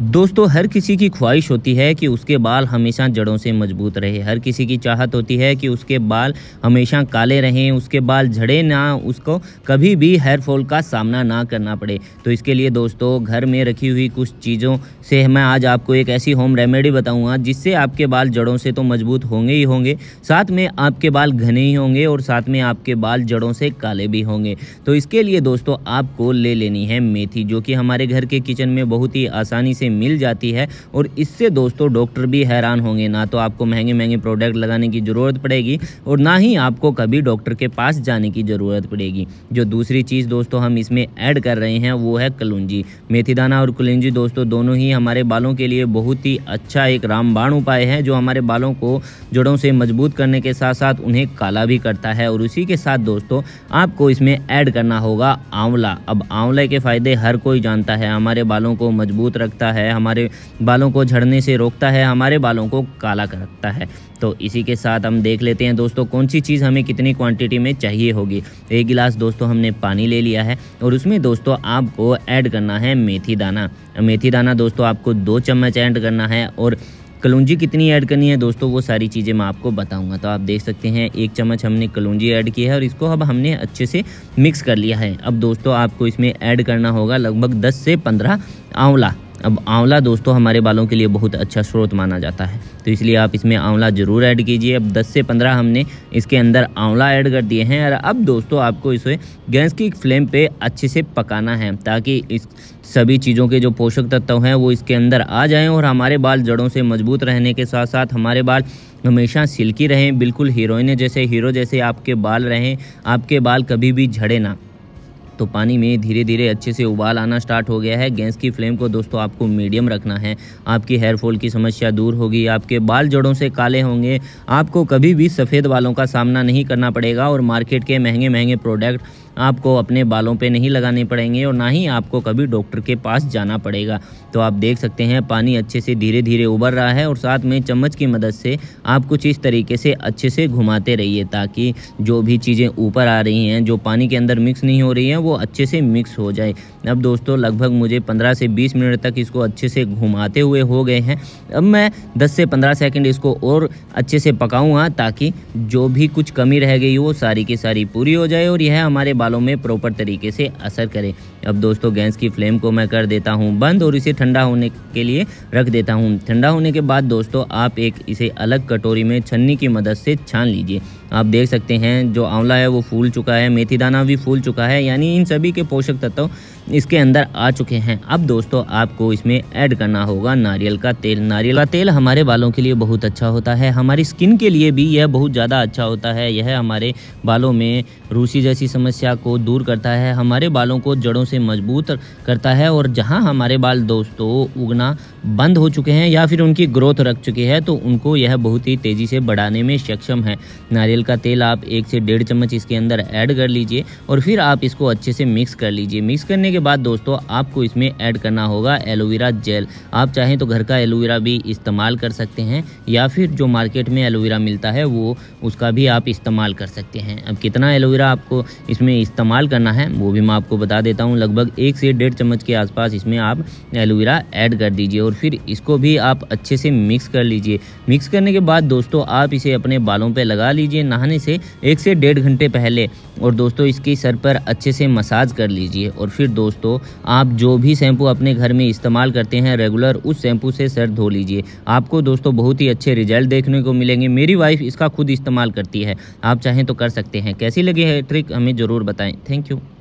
दोस्तों हर किसी की ख्वाहिश होती है कि उसके बाल हमेशा जड़ों से मजबूत रहे हर किसी की चाहत होती है कि उसके बाल हमेशा काले रहें उसके बाल झड़े ना उसको कभी भी हेयर फॉल का सामना ना करना पड़े तो इसके लिए दोस्तों घर में रखी हुई कुछ चीज़ों से मैं आज आपको एक ऐसी होम रेमेडी बताऊँगा जिससे आपके बाल जड़ों से तो मजबूत होंगे ही होंगे साथ में आपके बाल घने ही होंगे और साथ में आपके बाल जड़ों से काले भी होंगे तो इसके लिए दोस्तों आपको ले लेनी है मेथी जो कि हमारे घर के किचन में बहुत ही आसानी से से मिल जाती है और इससे दोस्तों डॉक्टर भी हैरान होंगे ना तो आपको महंगे महंगे प्रोडक्ट लगाने की ज़रूरत पड़ेगी और ना ही आपको कभी डॉक्टर के पास जाने की ज़रूरत पड़ेगी जो दूसरी चीज़ दोस्तों हम इसमें ऐड कर रहे हैं वो है कलुंजी मेथी दाना और कलुंजी दोस्तों दोनों ही हमारे बालों के लिए बहुत ही अच्छा एक रामबाण उपाय है जो हमारे बालों को जड़ों से मजबूत करने के साथ साथ उन्हें काला भी करता है और उसी के साथ दोस्तों आपको इसमें ऐड करना होगा आंवला अब आंवले के फ़ायदे हर कोई जानता है हमारे बालों को मजबूत रखता है है हमारे बालों को झड़ने से रोकता है हमारे बालों को काला करता है तो इसी के साथ हम देख लेते हैं दोस्तों कौन सी चीज़ हमें कितनी क्वांटिटी में चाहिए होगी एक गिलास दोस्तों हमने पानी ले लिया है और उसमें दोस्तों आपको ऐड करना है मेथी दाना मेथी दाना दोस्तों आपको दो चम्मच ऐड करना है और कलूंजी कितनी ऐड करनी है दोस्तों वो सारी चीज़ें मैं आपको बताऊंगा तो आप देख सकते हैं एक चम्मच हमने कलूंजी ऐड की है और इसको अब हमने अच्छे से मिक्स कर लिया है अब दोस्तों आपको इसमें ऐड करना होगा लगभग 10 से 15 आंवला अब आंवला दोस्तों हमारे बालों के लिए बहुत अच्छा स्रोत माना जाता है तो इसलिए आप इसमें आंवला ज़रूर ऐड कीजिए अब 10 से 15 हमने इसके अंदर आंवला ऐड कर दिए हैं और अब दोस्तों आपको इसे गैस की फ्लेम पे अच्छे से पकाना है ताकि इस सभी चीज़ों के जो पोषक तत्व हैं वो इसके अंदर आ जाएँ और हमारे बाल जड़ों से मजबूत रहने के साथ साथ हमारे बाल हमेशा सिल्की रहें बिल्कुल हीरोइने जैसे हीरो जैसे आपके बाल रहें आपके बाल कभी भी झड़े ना तो पानी में धीरे धीरे अच्छे से उबाल आना स्टार्ट हो गया है गैस की फ्लेम को दोस्तों आपको मीडियम रखना है आपकी हेयर फॉल की समस्या दूर होगी आपके बाल जड़ों से काले होंगे आपको कभी भी सफ़ेद बालों का सामना नहीं करना पड़ेगा और मार्केट के महंगे महंगे प्रोडक्ट आपको अपने बालों पे नहीं लगाने पड़ेंगे और ना ही आपको कभी डॉक्टर के पास जाना पड़ेगा तो आप देख सकते हैं पानी अच्छे से धीरे धीरे उबर रहा है और साथ में चम्मच की मदद से आप कुछ इस तरीके से अच्छे से घुमाते रहिए ताकि जो भी चीज़ें ऊपर आ रही हैं जो पानी के अंदर मिक्स नहीं हो रही हैं वो अच्छे से मिक्स हो जाए अब दोस्तों लगभग मुझे पंद्रह से बीस मिनट तक इसको अच्छे से घुमाते हुए हो गए हैं अब मैं दस से पंद्रह सेकेंड इसको और अच्छे से पकाऊँगा ताकि जो भी कुछ कमी रह गई वो सारी की सारी पूरी हो जाए और यह हमारे बालों में प्रॉपर तरीके से असर करे अब दोस्तों गैस की फ्लेम को मैं कर देता हूँ बंद और इसे ठंडा होने के लिए रख देता हूँ ठंडा होने के बाद दोस्तों आप एक इसे अलग कटोरी में छन्नी की मदद से छान लीजिए आप देख सकते हैं जो आंवला है वो फूल चुका है मेथी दाना भी फूल चुका है यानी इन सभी के पोषक तत्व इसके अंदर आ चुके हैं अब दोस्तों आपको इसमें ऐड करना होगा नारियल का तेल नारियल का तेल हमारे बालों के लिए बहुत अच्छा होता है हमारी स्किन के लिए भी यह बहुत ज़्यादा अच्छा होता है यह हमारे बालों में रूसी जैसी समस्या को दूर करता है हमारे बालों को जड़ों से से मजबूत करता है और जहां हमारे बाल दोस्तों उगना बंद हो चुके हैं या फिर उनकी ग्रोथ रख चुकी है तो उनको यह बहुत ही तेज़ी से बढ़ाने में सक्षम है नारियल का तेल आप एक से डेढ़ चम्मच इसके अंदर ऐड कर लीजिए और फिर आप इसको अच्छे से मिक्स कर लीजिए मिक्स करने के बाद दोस्तों आपको इसमें ऐड करना होगा एलोवेरा जेल आप चाहें तो घर का एलोवेरा भी इस्तेमाल कर सकते हैं या फिर जो मार्केट में एलोवेरा मिलता है वो उसका भी आप इस्तेमाल कर सकते हैं अब कितना एलोवेरा आपको इसमें इस्तेमाल करना है वो भी मैं आपको बता देता हूँ लगभग एक से डेढ़ चम्मच के आसपास इसमें आप एलोवेरा ऐड कर दीजिए और फिर इसको भी आप अच्छे से मिक्स कर लीजिए मिक्स करने के बाद दोस्तों आप इसे अपने बालों पर लगा लीजिए नहाने से एक से डेढ़ घंटे पहले और दोस्तों इसके सर पर अच्छे से मसाज कर लीजिए और फिर दोस्तों आप जो भी शैम्पू अपने घर में इस्तेमाल करते हैं रेगुलर उस शैम्पू से सर धो लीजिए आपको दोस्तों बहुत ही अच्छे रिजल्ट देखने को मिलेंगे मेरी वाइफ इसका खुद इस्तेमाल करती है आप चाहें तो कर सकते हैं कैसी लगी है ट्रिक हमें ज़रूर बताएं थैंक यू